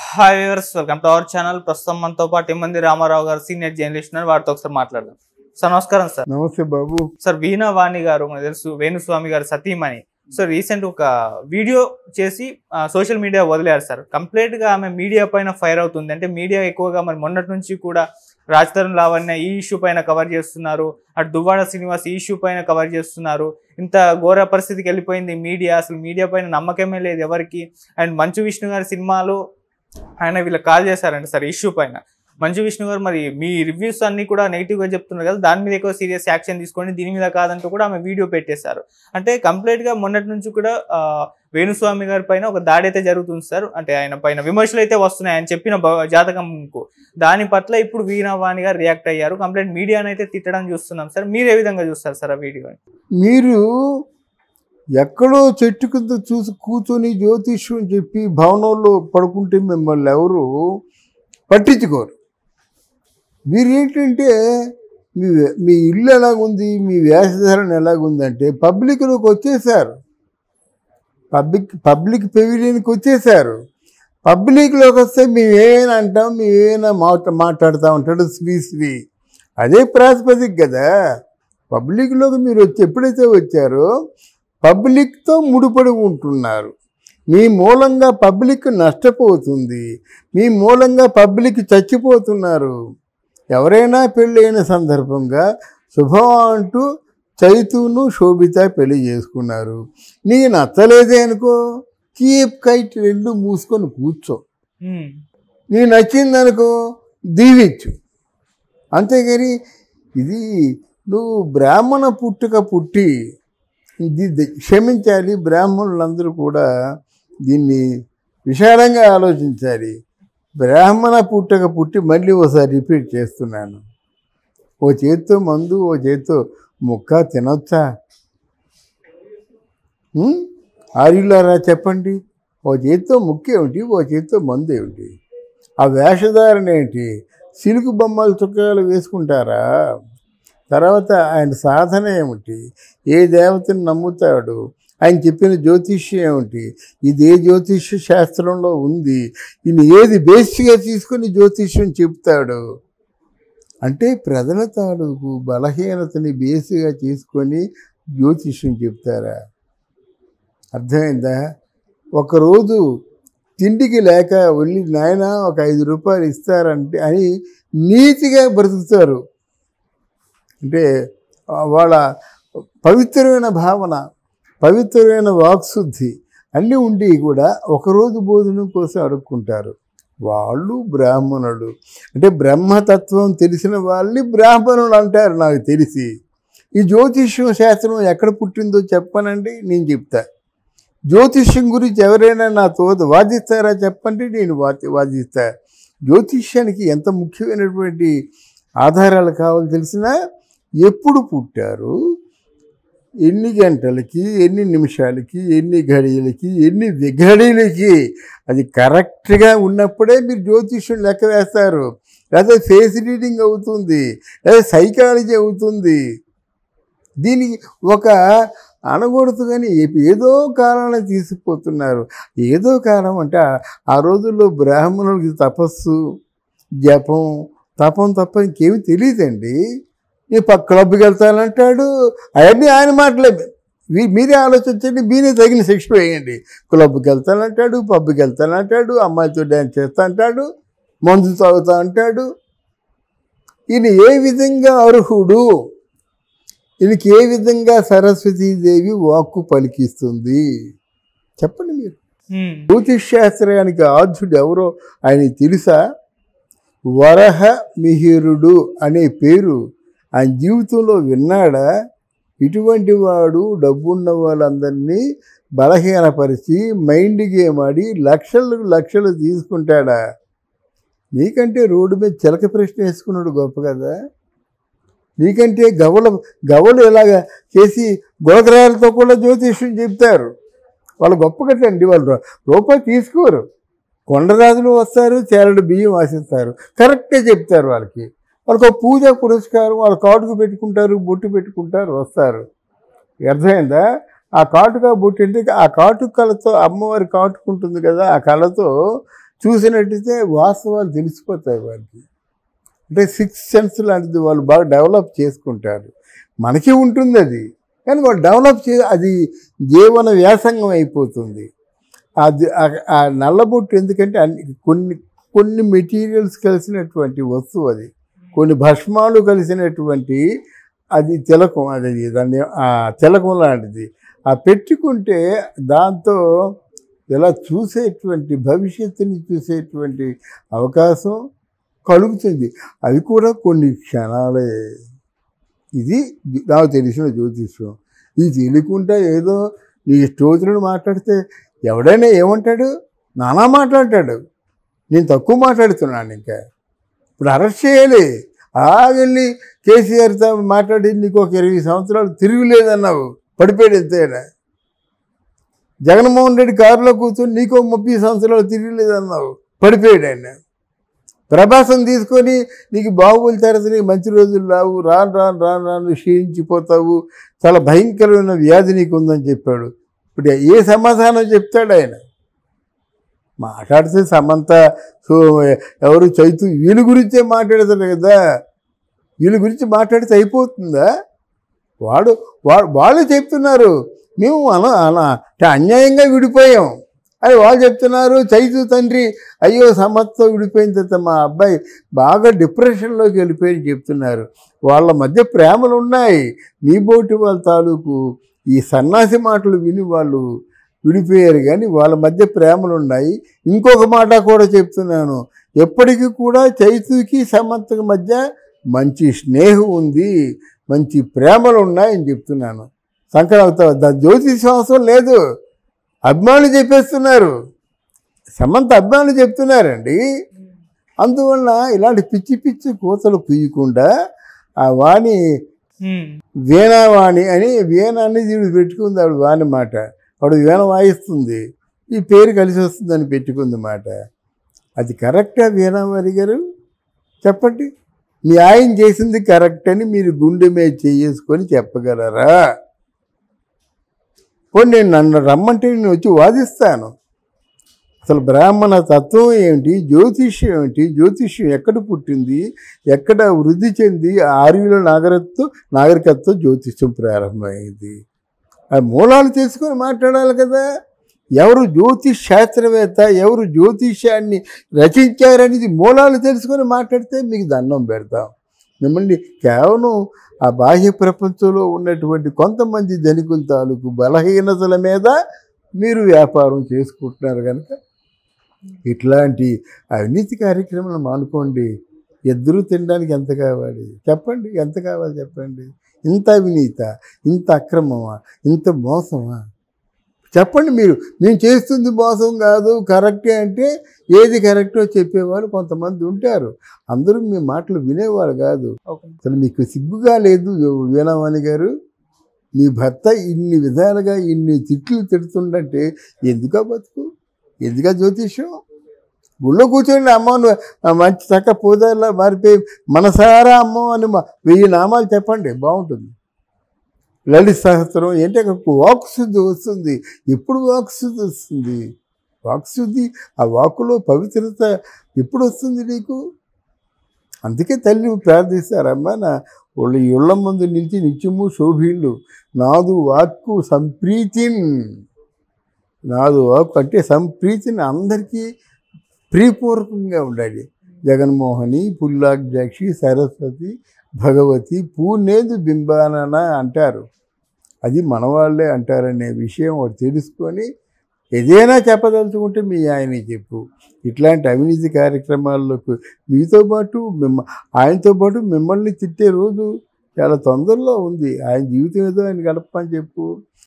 hi viewers welcome to our channel ప్రస్తుతం మనతో పాటు ఎమ్మంది రామారావు గారు సీనియర్ జర్నలిస్ట్ ఉన్నారు వారితో ఒకసారి మాట్లాడదాం సార్ నమస్కారం సార్ నమస్తే బాబు సార్ వీణా వాణి గారు మనకు తెలుసు వేణుస్వామి గారు సతీమణి సార్ రీసెంట్ ఒక వీడియో చేసి సోషల్ మీడియా వదిలేరు సార్ కంప్లీట్ గా ఆమె మీడియా పైన ఫైర్ అవుతుంది అంటే మీడియా ఎక్కువగా మరి మొన్నటి నుంచి కూడా రాజధరణ లావణ్య ఈ ఇష్యూ పైన కవర్ చేస్తున్నారు అటు దువ్వాడ శ్రీనివాస్ ఈ ఇష్యూ పైన కవర్ చేస్తున్నారు ఇంత ఘోర పరిస్థితికి వెళ్ళిపోయింది మీడియా అసలు మీడియా పైన నమ్మకమే లేదు ఎవరికి అండ్ మంచు విష్ణు గారి సినిమాలు ఆయన వీళ్ళకి కాల్ చేశారండి సార్ ఇష్యూ పైన మంజు విష్ణు గారు మరి మీ రివ్యూస్ అన్ని కూడా నెగిటివ్గా చెప్తున్నారు కదా దాని మీద ఎక్కువ సీరియస్ యాక్షన్ తీసుకోండి దీని మీద కాదంటూ కూడా ఆమె వీడియో పెట్టేశారు అంటే కంప్లీట్గా మొన్నటి నుంచి కూడా వేణుస్వామి గారి పైన ఒక దాడి అయితే జరుగుతుంది సార్ అంటే ఆయన పైన విమర్శలు అయితే వస్తున్నాయి ఆయన చెప్పిన జాతకంకు దాని పట్ల ఇప్పుడు వీణావాణి గారు రియాక్ట్ అయ్యారు కంప్లీట్ అయితే తిట్టడం చూస్తున్నాం సార్ మీరు ఏ విధంగా చూస్తారు సార్ ఆ వీడియోని మీరు ఎక్కడో చెట్టు కింద చూసి కూర్చొని జ్యోతిష్యం చెప్పి భవనంలో పడుకుంటే మిమ్మల్ని ఎవరు పట్టించుకోరు మీరేంటంటే మీ మీ ఇల్లు ఎలాగుంది మీ వేషధారణ ఎలాగుందంటే పబ్లిక్లోకి వచ్చేసారు పబ్లిక్ పబ్లిక్ పెవిలియన్కి వచ్చేసారు పబ్లిక్లోకి వస్తే మేమేమైనా అంటాం మేమేమైనా మాట మాట్లాడుతూ ఉంటాడు శ్రీ శ్రీ అదే ప్రాతిపదిక కదా పబ్లిక్లోకి మీరు వచ్చి ఎప్పుడైతే వచ్చారో పబ్లిక్తో ముడిపడి ఉంటున్నారు మీ మూలంగా పబ్లిక్ నష్టపోతుంది మీ మూలంగా పబ్లిక్ చచ్చిపోతున్నారు ఎవరైనా పెళ్ళైన సందర్భంగా శుభం అంటూ చైతును శోభిత పెళ్లి చేసుకున్నారు నీకు నచ్చలేదే అనుకో కీప్ కైట్ రెండు మూసుకొని కూర్చో నీకు నచ్చిందనుకో దీవిచ్చు అంతేగాని ఇది నువ్వు బ్రాహ్మణ పుట్టుక పుట్టి ఇది క్షమించాలి బ్రాహ్మణులందరూ కూడా దీన్ని విశాలంగా ఆలోచించాలి బ్రాహ్మణ పుట్టక పుట్టి మళ్ళీ ఒకసారి రిపీట్ చేస్తున్నాను ఓ చేత్తో మందు ఓ చేత్తో ముక్క తినొచ్చా ఆర్యులారా చెప్పండి ఓ చేత్తో ముక్క ఏమిటి ఓ చేత్తో మందు ఏమిటి ఆ వేషధారణ ఏంటి సిలుకు బొమ్మలు చుక్కలు వేసుకుంటారా తర్వాత ఆయన సాధన ఏమిటి ఏ దేవతను నమ్ముతాడు ఆయన చెప్పిన జ్యోతిష్యం ఏమిటి ఇది ఏ జ్యోతిష్య శాస్త్రంలో ఉంది ఈయన ఏది బేసిక్గా తీసుకుని జ్యోతిష్యం చెప్తాడు అంటే ప్రజల తాలూకు బలహీనతని బేసిగా చేసుకొని జ్యోతిష్యం చెప్తారా అర్థమైందా ఒకరోజు తిండికి లేక వెళ్ళి నాయన ఒక ఐదు రూపాయలు ఇస్తారంటే అని నీతిగా బ్రతుకుతారు అంటే వాళ్ళ పవిత్రమైన భావన పవిత్రమైన వాక్శుద్ధి అన్నీ ఉండి కూడా ఒకరోజు భోజనం కోసం అడుక్కుంటారు వాళ్ళు బ్రాహ్మణుడు అంటే బ్రహ్మతత్వం తెలిసిన వాళ్ళని బ్రాహ్మణుడు అంటారు నాకు తెలిసి ఈ జ్యోతిష్యం శాస్త్రం ఎక్కడ పుట్టిందో చెప్పనండి నేను చెప్తా జ్యోతిష్యం గురించి ఎవరైనా నా తోద వాదిస్తారా చెప్పండి నేను వాది వాదిస్తా జ్యోతిష్యానికి ఎంత ముఖ్యమైనటువంటి ఆధారాలు కావాలో తెలిసినా ఎప్పుడు పుట్టారు ఎన్ని గంటలకి ఎన్ని నిమిషాలకి ఎన్ని ఘడియలకి ఎన్ని విఘడిలకి అది కరెక్ట్గా ఉన్నప్పుడే మీరు జ్యోతిష్యం లెక్క వేస్తారు లేదా ఫేస్ రీడింగ్ అవుతుంది లేదా సైకాలజీ అవుతుంది దీనికి ఒక అనకూడదు కానీ ఏదో కాలాన్ని తీసుకుపోతున్నారు ఏదో కాలం అంటే ఆ రోజుల్లో బ్రాహ్మణులకి తపస్సు జపం తపం తప్ప ఇంకేమి తెలియదండి ఈ పక్క క్లబ్కి వెళ్తానంటాడు అవన్నీ ఆయన మాటలే మీరే ఆలోచించండి మీరే తగిన శిక్ష వేయండి క్లబ్కి వెళ్తానంటాడు పబ్కి వెళ్తానంటాడు అమ్మాయితో డ్యాన్స్ చేస్తా అంటాడు మందు తాగుతా అంటాడు ఈయన ఏ విధంగా అర్హుడు ఈయనకి ఏ విధంగా సరస్వతీదేవి వాక్కు పలికిస్తుంది చెప్పండి మీరు శాస్త్రానికి ఆధ్యుడు ఎవరో ఆయన తెలుసా వరహ మిహిరుడు అనే పేరు ఆయన జీవితంలో విన్నాడా ఇటువంటి వాడు డబ్బున్న వాళ్ళందరినీ బలహీనపరిచి మైండ్ గేమ్ ఆడి లక్షలు లక్షలు తీసుకుంటాడా నీకంటే రోడ్డు మీద చిలక ప్రశ్న వేసుకున్నాడు గొప్ప కదా నీకంటే గవల గవలు ఇలాగ చేసి గోదరాలతో కూడా జ్యోతిష్యం చెప్తారు వాళ్ళు గొప్ప కట్టండి వాళ్ళు రూపాయి తీసుకోరు కొండరాజులు వస్తారు చేరడు బియ్యం ఆశిస్తారు కరెక్టే చెప్తారు వాళ్ళకి వాళ్ళకు పూజ పురస్కారం వాళ్ళు కాటుకు పెట్టుకుంటారు బొట్టు పెట్టుకుంటారు వస్తారు అర్థమైందా ఆ కాటుక బొట్టు అంటే ఆ కాటుక కళతో అమ్మవారి కాటుకుంటుంది కదా ఆ కళతో చూసినట్టయితే వాస్తవాలు తెలిసిపోతాయి వాళ్ళకి అంటే సిక్స్ సెన్స్ లాంటిది వాళ్ళు బాగా డెవలప్ చేసుకుంటారు మనకి ఉంటుంది అది కానీ వాళ్ళు డెవలప్ చే అది జీవన వ్యాసంగం అయిపోతుంది అది ఆ నల్లబొట్టు ఎందుకంటే అన్ని కొన్ని కొన్ని మెటీరియల్స్ కలిసినటువంటి వస్తువు అది కొన్ని భస్మాలు కలిసినటువంటి అది తిలకం అది దాన్ని తిలకం లాంటిది ఆ పెట్టుకుంటే దాంతో ఇలా చూసేటువంటి భవిష్యత్తుని చూసేటువంటి అవకాశం కలుగుతుంది అది కూడా కొన్ని క్షణాలే ఇది నాకు తెలిసిన జ్యోతిష్యం ఇది తెలియకుండా ఏదో నీ స్తోత్రుడు మాట్లాడితే ఎవడైనా ఏమంటాడు నానా మాట్లాడతాడు నేను తక్కువ మాట్లాడుతున్నాను ఇంకా ఇప్పుడు అరెస్ట్ చేయలే అలా వెళ్ళి కేసీఆర్తో మాట్లాడి నీకు ఒక ఇరవై సంవత్సరాలు తిరుగులేదన్నావు పడిపోయాడు ఎంతైనా జగన్మోహన్ రెడ్డి కారులో కూర్చొని నీకు ముప్పై సంవత్సరాలు లేదన్నావు పడిపోయాడు ఆయన ప్రభాసం తీసుకొని నీకు బాహుబలి తర్వాత నీకు మంచి రోజులు రావు రాను రాను రాను రాను క్షీణించిపోతావు చాలా భయంకరమైన వ్యాధి నీకు ఉందని చెప్పాడు ఇప్పుడు ఏ సమాధానం చెప్తాడు ఆయన మాట్లాడితే సమంత సో ఎవరు చైతు వీళ్ళ గురించే మాట్లాడతారు కదా వీళ్ళ గురించి మాట్లాడితే అయిపోతుందా వాడు వాడు వాళ్ళు చెప్తున్నారు మేము అలా అలా అంటే అన్యాయంగా విడిపోయాం అది వాళ్ళు చెప్తున్నారు చైతు తండ్రి అయ్యో సమస్తో విడిపోయిన తర్వాత మా అబ్బాయి బాగా డిప్రెషన్లోకి వెళ్ళిపోయి చెప్తున్నారు వాళ్ళ మధ్య ప్రేమలు ఉన్నాయి మీ బోటి వాళ్ళ తాలూకు ఈ సన్నాసి మాటలు విని వాళ్ళు విడిపోయారు కానీ వాళ్ళ మధ్య ప్రేమలు ఉన్నాయి ఇంకొక మాట కూడా చెప్తున్నాను ఎప్పటికీ కూడా చైతుకి సమంతకి మధ్య మంచి స్నేహం ఉంది మంచి ప్రేమలు ఉన్నాయని చెప్తున్నాను సంక్రాంతి అవసరం లేదు అభిమానులు చెప్పేస్తున్నారు సమంత అభిమానులు చెప్తున్నారండి అందువల్ల ఇలాంటి పిచ్చి పిచ్చి కూతలు పీయకుండా ఆ వాణి వీణావాణి అని వీణ అనేది పెట్టుకుంది ఆవిడ వాణి మాట వాడు వీణ వాయిస్తుంది ఈ పేరు కలిసి వస్తుందని పెట్టుకుంది మాట అది కరెక్టా వీణావారి గారు చెప్పండి మీ ఆయన చేసింది కరెక్ట్ అని మీరు గుండె మీద చేసుకొని చెప్పగలరా పోనీ నేను నన్ను రమ్మంటే నేను వచ్చి వాదిస్తాను అసలు బ్రాహ్మణ తత్వం ఏమిటి జ్యోతిష్యం ఏమిటి జ్యోతిష్యం ఎక్కడ పుట్టింది ఎక్కడ వృద్ధి చెంది ఆర్యుల నాగరత్వం నాగరికత్వం జ్యోతిష్యం ప్రారంభమైంది మూలాలు తెలుసుకొని మాట్లాడాలి కదా ఎవరు జ్యోతిష్ శాస్త్రవేత్త ఎవరు జ్యోతిష్యాన్ని రచించారనేది మూలాలు తెలుసుకొని మాట్లాడితే మీకు దండం పెడతాం మిమ్మల్ని కేవలం ఆ బాహ్య ప్రపంచంలో ఉన్నటువంటి కొంతమంది ధనికుల తాలూకు బలహీనతల మీద మీరు వ్యాపారం చేసుకుంటున్నారు కనుక ఇట్లాంటి అవినీతి కార్యక్రమాలు మానుకోండి ఇద్దరు తినడానికి ఎంత కావాలి చెప్పండి ఎంత కావాలి చెప్పండి ఇంత అవినీత ఇంత అక్రమమా ఇంత మోసమా చెప్పండి మీరు మేము చేస్తుంది మోసం కాదు కరెక్టే అంటే ఏది కరెక్టో చెప్పేవాళ్ళు కొంతమంది ఉంటారు అందరూ మీ మాటలు వినేవారు కాదు అసలు మీకు సిగ్గుగా లేదు వీణావాణి గారు మీ భర్త ఇన్ని విధాలుగా ఇన్ని తిట్లు తిడుతుండంటే ఎందుక బతుకు ఎందుక జ్యోతిష్యం గుళ్ళో కూర్చొని అమ్మను మంచి చక్క పూజల్లో మారిపోయి మనసారా అమ్మ అని వెయ్యి నామాలు చెప్పండి బాగుంటుంది లలిత సహస్రం ఏంటంటే శుద్ధి వస్తుంది ఎప్పుడు వాక్శుద్ధి వస్తుంది వాక్ శుద్ధి ఆ వాకులో పవిత్రత ఎప్పుడు వస్తుంది నీకు అందుకే తల్లి ప్రార్థిస్తారమ్మా నా వాళ్ళు ఇళ్ల ముందు నిలిచి నిత్యము శోభీళ్ళు నాదు వాక్కు సంప్రీతిన్ నాదు వాక్కు అంటే సంప్రీతిని అందరికీ ప్రీపూర్వకంగా ఉండాలి జగన్మోహని పుల్లాగ్జాక్షి సరస్వతి భగవతి పూనేది బింబానన అంటారు అది మనవాళ్లే అంటారనే విషయం వాడు తెలుసుకొని ఏదైనా చెప్పదలుచుకుంటే మీ ఆయన చెప్పు ఇట్లాంటి అవినీతి కార్యక్రమాల్లోకి మీతో పాటు మిమ్మ ఆయనతో పాటు మిమ్మల్ని తిట్టే రోజు చాలా తొందరలో ఉంది ఆయన జీవితం ఏదో ఆయన గడపని చెప్పు